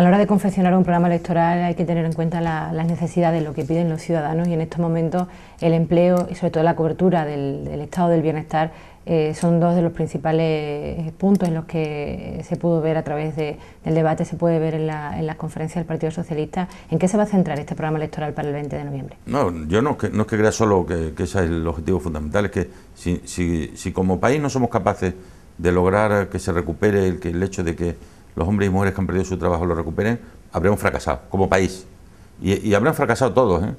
A la hora de confeccionar un programa electoral hay que tener en cuenta las necesidades, de lo que piden los ciudadanos y en estos momentos el empleo y sobre todo la cobertura del, estado del bienestar eh, son dos de los principales puntos en los que se pudo ver a través del debate, se puede ver en la, en conferencia del Partido Socialista. ¿En qué se va a centrar este programa electoral para el 20 de noviembre? No, yo no, no es que crea solo que, ese es el objetivo fundamental, es que si, si como país no somos capaces de lograr que se recupere el, que el hecho de que los hombres y mujeres que han perdido su trabajo lo recuperen, habremos fracasado como país. Y, habrán fracasado todos. ¿eh?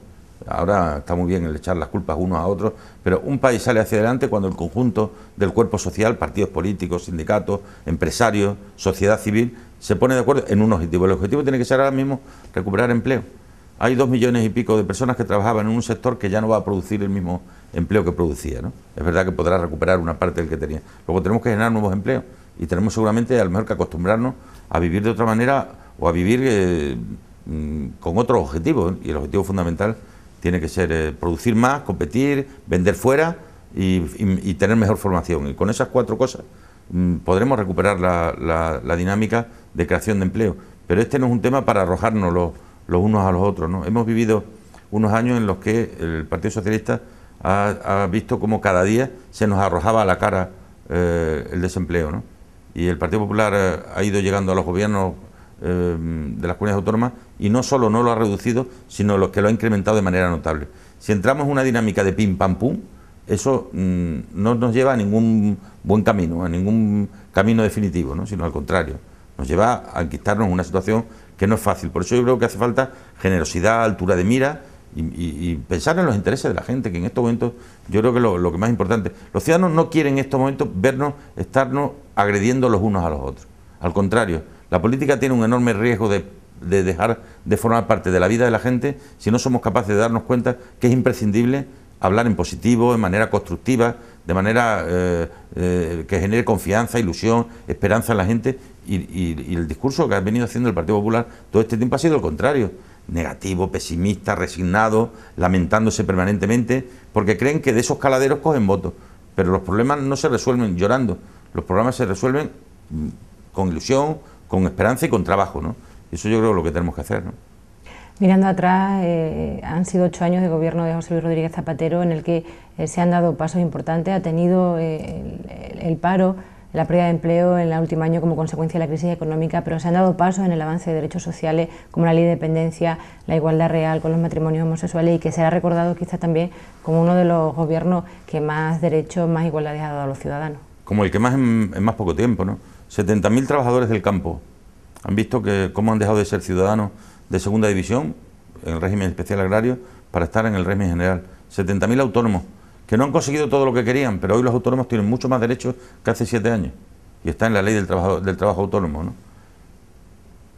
Ahora está muy bien el echar las culpas unos a otros, pero un país sale hacia adelante cuando el conjunto del cuerpo social, partidos políticos, sindicatos, empresarios, sociedad civil, se pone de acuerdo en un objetivo. El objetivo tiene que ser ahora mismo recuperar empleo. Hay dos millones y pico de personas que trabajaban en un sector que ya no va a producir el mismo empleo que producía. ¿no? Es verdad que podrá recuperar una parte del que tenía. Luego tenemos que generar nuevos empleos y tenemos seguramente a lo mejor que acostumbrarnos a vivir de otra manera o a vivir eh, mm, con otros objetivos. ¿eh? Y el objetivo fundamental tiene que ser eh, producir más, competir, vender fuera y, tener mejor formación. Y con esas cuatro cosas mm, podremos recuperar la, dinámica de creación de empleo. Pero este no es un tema para arrojarnos los, unos a los otros. ¿no? Hemos vivido unos años en los que el Partido Socialista ha, visto como cada día se nos arrojaba a la cara el desempleo. ¿no? y el Partido Popular eh, ha ido llegando a los gobiernos eh, de las comunidades autónomas y no solo no lo ha reducido, sino los que lo ha incrementado de manera notable. Si entramos en una dinámica de pim pam pum, eso mm, no nos lleva a ningún buen camino, a ningún camino definitivo, sino al contrario, nos lleva a quitarnos una situación que no es fácil. Por eso yo creo que hace falta generosidad, altura de mira y, pensar en los intereses de la gente, que en estos momentos yo creo que lo, lo que más importante, los ciudadanos no quieren en estos momentos vernos, estarnos agrediendo los unos a los otros. Al contrario, la política tiene un enorme riesgo de, dejar de formar parte de la vida de la gente si no somos capaces de darnos cuenta que es imprescindible hablar en positivo, de manera constructiva, de manera eh, eh, que genere confianza, ilusión, esperanza en la gente. Y, y, el discurso que ha venido haciendo el Partido Popular todo este tiempo ha sido el contrario negativo, pesimista, resignado, lamentándose permanentemente, porque creen que de esos caladeros cogen votos. Pero los problemas no se resuelven llorando, los problemas se resuelven mm, con ilusión, con esperanza y con trabajo. ¿no? Eso yo creo que lo que tenemos que hacer. Mirando atrás, eh, han sido ocho años de gobierno de José Luis Rodríguez Zapatero en el que eh, se han dado pasos importantes, ha tenido eh, el, paro, la pérdida de empleo en el último año como consecuencia de la crisis económica, pero se han dado pasos en el avance de derechos sociales como la ley de dependencia, la igualdad real con los matrimonios homosexuales y que será recordado quizás también como uno de los gobiernos que más derechos, más igualdad ha dado a los ciudadanos. Como el que más en, más poco tiempo, ¿no? 70.000 trabajadores del campo han visto que cómo han dejado de ser ciudadanos de segunda división en el régimen especial agrario para estar en el régimen general. 70.000 autónomos que no han conseguido todo lo que querían, pero hoy los autónomos tienen mucho más derechos que hace siete años. Y está en la ley del trabajo, autónomo, ¿no?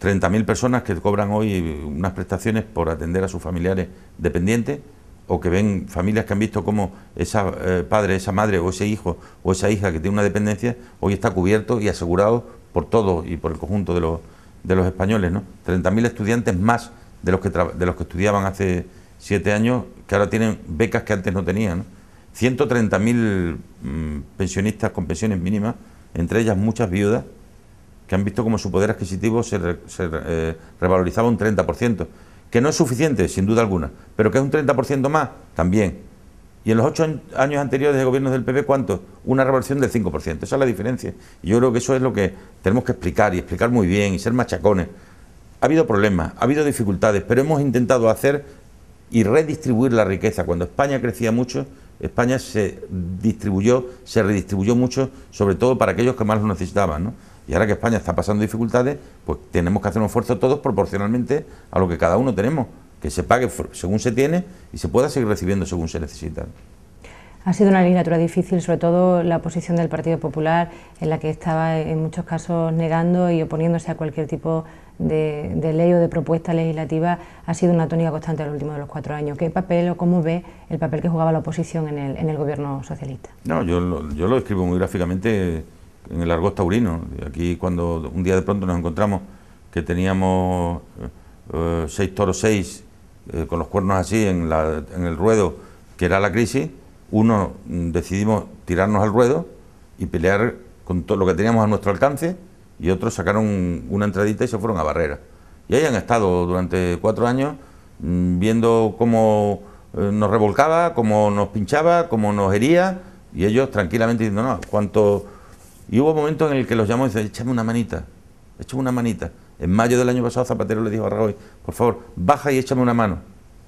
30.000 personas que cobran hoy unas prestaciones por atender a sus familiares dependientes o que ven familias que han visto cómo ...esa eh, padre, esa madre o ese hijo o esa hija que tiene una dependencia hoy está cubierto y asegurado por todos y por el conjunto de los, españoles. ¿no? 30.000 estudiantes más de los, que de los que estudiaban hace siete años que ahora tienen becas que antes no tenían. ¿no? 130.000 mm, pensionistas con pensiones mínimas, entre ellas muchas viudas, que han visto como su poder adquisitivo se, se eh, revalorizaba un 30%, que no es suficiente, sin duda alguna, pero que es un 30% más también. Y en los ocho años anteriores de gobiernos del PP, ¿cuánto? Una revolución del 5%. Esa es la diferencia. yo creo que eso es lo que tenemos que explicar y explicar muy bien y ser machacones. Ha habido problemas, ha habido dificultades, pero hemos intentado hacer y redistribuir la riqueza. Cuando España crecía mucho, España se distribuyó, se redistribuyó mucho, sobre todo para aquellos que más lo necesitaban. Y ahora que España está pasando dificultades, pues tenemos que hacer un esfuerzo todos proporcionalmente a lo que cada uno tenemos, que se pague según se tiene y se pueda seguir recibiendo según se necesita. Ha sido una legislatura difícil, sobre todo la posición del Partido Popular, en la que estaba en muchos casos negando y oponiéndose a cualquier tipo de, ley o de propuesta legislativa, ha sido una tónica constante en los últimos de los cuatro años. ¿Qué papel o cómo ve el papel que jugaba la oposición en el, gobierno socialista? No, yo lo, yo describo muy gráficamente en el argot taurino. Aquí cuando un día de pronto nos encontramos que teníamos eh, eh, seis toros seis eh, con los cuernos así en, en el ruedo, que era la crisis, uno mm, decidimos tirarnos al ruedo y pelear con todo lo que teníamos a nuestro alcance y otros sacaron una entradita y se fueron a barrera. Y ahí han estado durante cuatro años mm, viendo cómo eh, nos revolcaba, cómo nos pinchaba, cómo nos hería y ellos tranquilamente diciendo, no, cuánto... Y hubo momentos en el que los llamó y dice, échame una manita, échame una manita. En mayo del año pasado Zapatero le dijo a Rajoy, por favor, baja y échame una mano.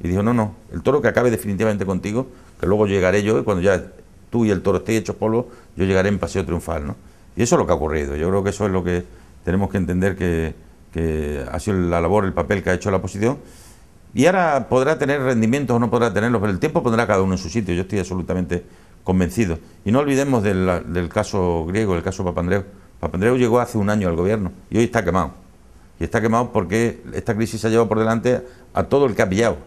Y dijo, no, no, el toro que acabe definitivamente contigo que luego llegaré yo, y cuando ya tú y el toro estéis hechos polvo, yo llegaré en paseo triunfal, ¿no? Y eso es lo que ha ocurrido, yo creo que eso es lo que tenemos que entender que, ha sido la labor, el papel que ha hecho la oposición, y ahora podrá tener rendimientos o no podrá tenerlos, pero el tiempo pondrá cada uno en su sitio, yo estoy absolutamente convencido. Y no olvidemos del, caso griego, el caso Papandreou. Papandreou llegó hace un año al gobierno y hoy está quemado. Y está quemado porque esta crisis ha llevado por delante a todo el que ha pillado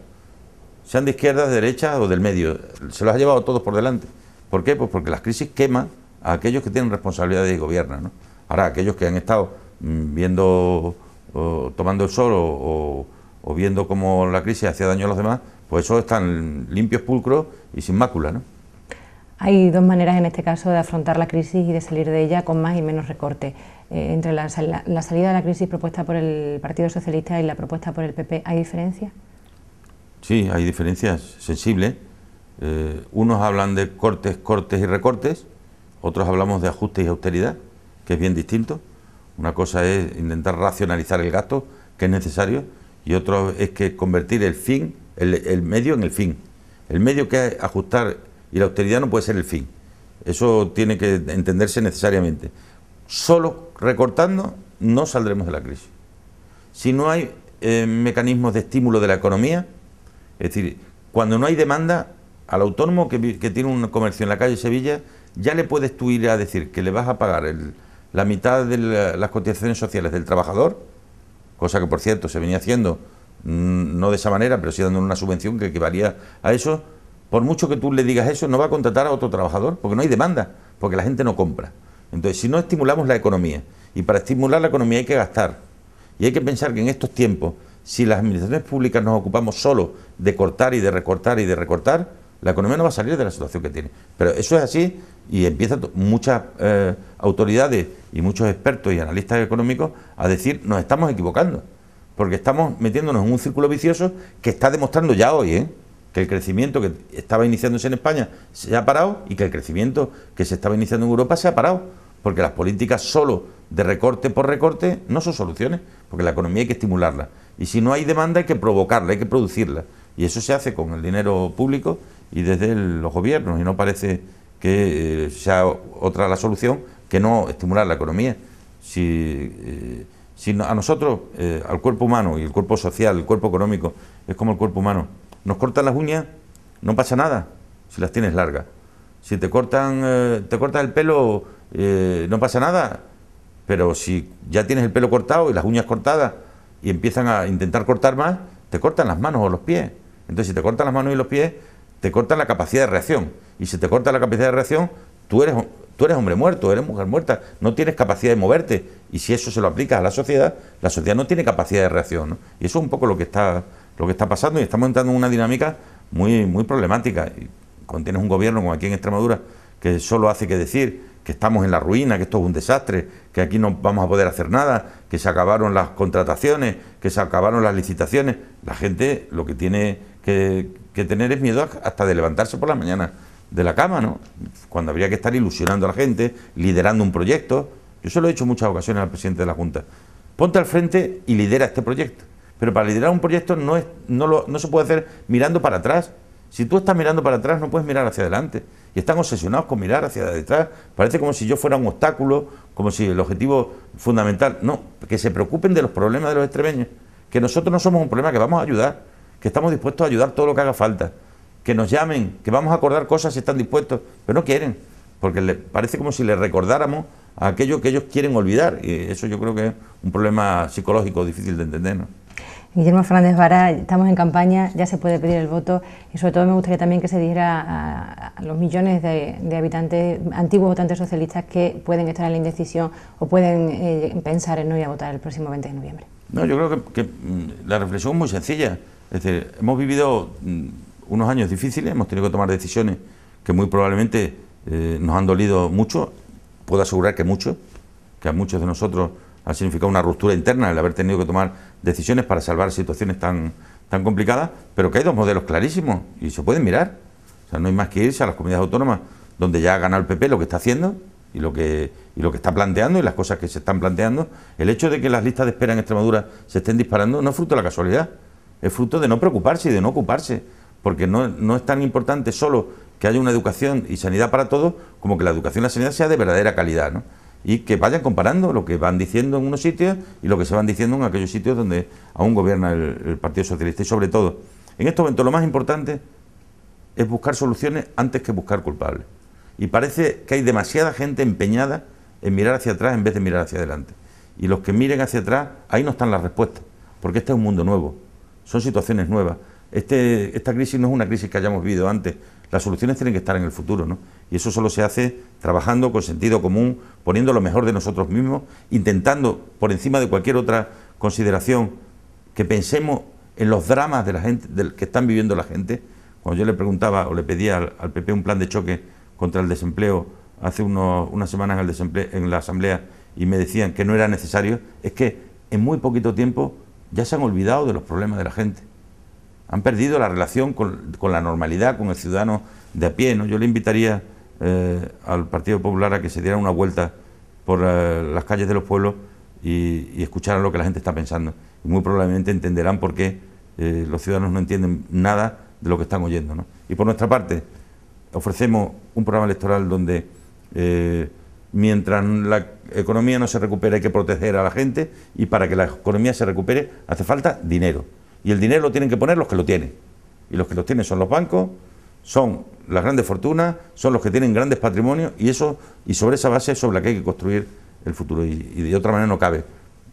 sean de izquierda, de derecha o del medio, se los ha llevado todos por delante. ¿Por qué? Pues porque las crisis queman a aquellos que tienen responsabilidad y gobiernan. ¿no? Ahora, aquellos que han estado mm, viendo, tomando el sol o, viendo cómo la crisis hacía daño a los demás, pues esos están limpios, pulcros y sin mácula. ¿no? Hay dos maneras en este caso de afrontar la crisis y de salir de ella con más y menos recorte. Eh, entre la, la salida de la crisis propuesta por el Partido Socialista y la propuesta por el PP, ¿hay diferencia? Sí, hay diferencias sensibles. Eh, unos hablan de cortes, cortes y recortes, otros hablamos de ajustes y austeridad, que es bien distinto. Una cosa es intentar racionalizar el gasto, que es necesario, y otro es que convertir el fin, el, medio en el fin. El medio que es ajustar y la austeridad no puede ser el fin. Eso tiene que entenderse necesariamente. Solo recortando no saldremos de la crisis. Si no hay eh, mecanismos de estímulo de la economía, es decir, cuando no hay demanda, al autónomo que, tiene un comercio en la calle Sevilla, ya le puedes tú ir a decir que le vas a pagar la mitad de las cotizaciones sociales del trabajador, cosa que por cierto se venía haciendo, mm, no de esa manera, pero sí dando una subvención que equivalía a eso, por mucho que tú le digas eso, no va a contratar a otro trabajador, porque no hay demanda, porque la gente no compra. Entonces, si no estimulamos la economía, y para estimular la economía hay que gastar, y hay que pensar que en estos tiempos si las administraciones públicas nos ocupamos solo de cortar y de recortar y de recortar, la economía no va a salir de la situación que tiene. Pero eso es así y empiezan muchas eh, autoridades y muchos expertos y analistas económicos a decir nos estamos equivocando, porque estamos metiéndonos en un círculo vicioso que está demostrando ya hoy, ¿eh? que el crecimiento que estaba iniciándose en España se ha parado y que el crecimiento que se estaba iniciando en Europa se ha parado, porque las políticas solo de recorte por recorte no son soluciones, porque la economía hay que estimularla. Y si no hay demanda hay que provocarla, hay que producirla. Y eso se hace con el dinero público y desde los gobiernos. Y no parece que eh, sea otra la solución que no estimular la economía. Si, eh, si a nosotros, eh, al cuerpo humano y el cuerpo social, el cuerpo económico, es como el cuerpo humano, nos cortan las uñas, no pasa nada si las tienes largas. Si te cortan, te cortan el pelo, no pasa nada. Pero si ya tienes el pelo cortado y las uñas cortadas, y empiezan a intentar cortar más, te cortan las manos o los pies. Entonces, si te cortan las manos y los pies, te cortan la capacidad de reacción. Y si te corta la capacidad de reacción, tú eres, tú eres hombre muerto, eres mujer muerta, no tienes capacidad de moverte. Y si eso se lo aplicas a la sociedad, la sociedad no tiene capacidad de reacción. Y eso es un poco lo que está, lo que está pasando y estamos entrando en una dinámica muy, muy problemática. Y cuando tienes un gobierno como aquí en Extremadura que solo hace que decir que estamos en la ruina, que esto es un desastre, que aquí no vamos a poder hacer nada, que se acabaron las contrataciones, que se acabaron las licitaciones. La gente lo que tiene que, tener es miedo hasta de levantarse por la mañana de la cama, ¿no? Cuando habría que estar ilusionando a la gente, liderando un proyecto. Yo se lo he en muchas ocasiones al presidente de la Junta. Ponte al frente y lidera este proyecto. Pero para liderar un proyecto no, es, no, lo, no se puede hacer mirando para atrás. Si tú estás mirando para atrás, no puedes mirar hacia adelante. Y están obsesionados con mirar hacia detrás. Parece como si yo fuera un obstáculo, como si el objetivo fundamental. No, que se preocupen de los problemas de los extremeños. Que nosotros no somos un problema, que vamos a ayudar. Que estamos dispuestos a ayudar todo lo que haga falta. Que nos llamen, que vamos a acordar cosas si están dispuestos. Pero no quieren, porque le parece como si les recordáramos aquello que ellos quieren olvidar. Y eso yo creo que es un problema psicológico difícil de entender. Guillermo Fernández Vara, estamos en campaña, ya se puede pedir el voto y sobre todo me gustaría también que se dijera a, los millones de, habitantes, antiguos votantes socialistas que pueden estar en la indecisión o pueden eh, pensar en no ir a votar el próximo 20 de noviembre. No, yo creo que, mm, la reflexión es muy sencilla. Es decir, hemos vivido mm, unos años difíciles, hemos tenido que tomar decisiones que muy probablemente eh, nos han dolido mucho, puedo asegurar que mucho, que a muchos de nosotros ha significado una ruptura interna el haber tenido que tomar decisiones para salvar situaciones tan, tan complicadas, pero que hay dos modelos clarísimos y se pueden mirar. O sea, no hay más que irse a las comunidades autónomas donde ya ha ganado el PP lo que está haciendo y lo que, y lo que está planteando y las cosas que se están planteando. El hecho de que las listas de espera en Extremadura se estén disparando no es fruto de la casualidad, es fruto de no preocuparse y de no ocuparse, porque no, no es tan importante solo que haya una educación y sanidad para todos como que la educación y la sanidad sea de verdadera calidad. ¿no? y que vayan comparando lo que van diciendo en unos sitios y lo que se van diciendo en aquellos sitios donde aún gobierna el, Partido Socialista. Y sobre todo, en estos momentos lo más importante es buscar soluciones antes que buscar culpables. Y parece que hay demasiada gente empeñada en mirar hacia atrás en vez de mirar hacia adelante. Y los que miren hacia atrás, ahí no están las respuestas, porque este es un mundo nuevo, son situaciones nuevas. Este, esta crisis no es una crisis que hayamos vivido antes. Las soluciones tienen que estar en el futuro, ¿no? Y eso solo se hace trabajando con sentido común, poniendo lo mejor de nosotros mismos, intentando, por encima de cualquier otra consideración, que pensemos en los dramas de la gente, del que están viviendo la gente. Cuando yo le preguntaba o le pedía al, PP un plan de choque contra el desempleo hace unas semanas en la Asamblea y me decían que no era necesario, es que en muy poquito tiempo ya se han olvidado de los problemas de la gente han perdido la relación con, la normalidad, con el ciudadano de a pie. ¿no? Yo le invitaría eh, al Partido Popular a que se diera una vuelta por eh, las calles de los pueblos y, escuchara escucharan lo que la gente está pensando. Y muy probablemente entenderán por qué eh, los ciudadanos no entienden nada de lo que están oyendo. Y por nuestra parte, ofrecemos un programa electoral donde mientras la economía no se recupere hay que proteger a la gente y para que la economía se recupere hace falta dinero. Y el dinero lo tienen que poner los que lo tienen. Y los que lo tienen son los bancos, son las grandes fortunas, son los que tienen grandes patrimonios y eso y sobre esa base es sobre la que hay que construir el futuro. Y, de otra manera no cabe.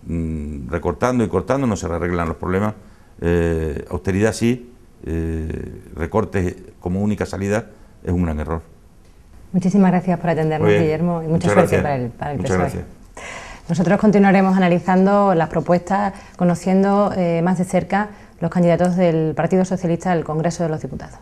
Mm, recortando y cortando no se arreglan los problemas. Eh, austeridad sí, eh, recortes como única salida es un gran error. Muchísimas gracias por atendernos, Guillermo, y muchas gracias. para el, para el muchas Gracias. Nosotros continuaremos analizando las propuestas, conociendo eh, más de cerca los candidatos del Partido Socialista al Congreso de los Diputados.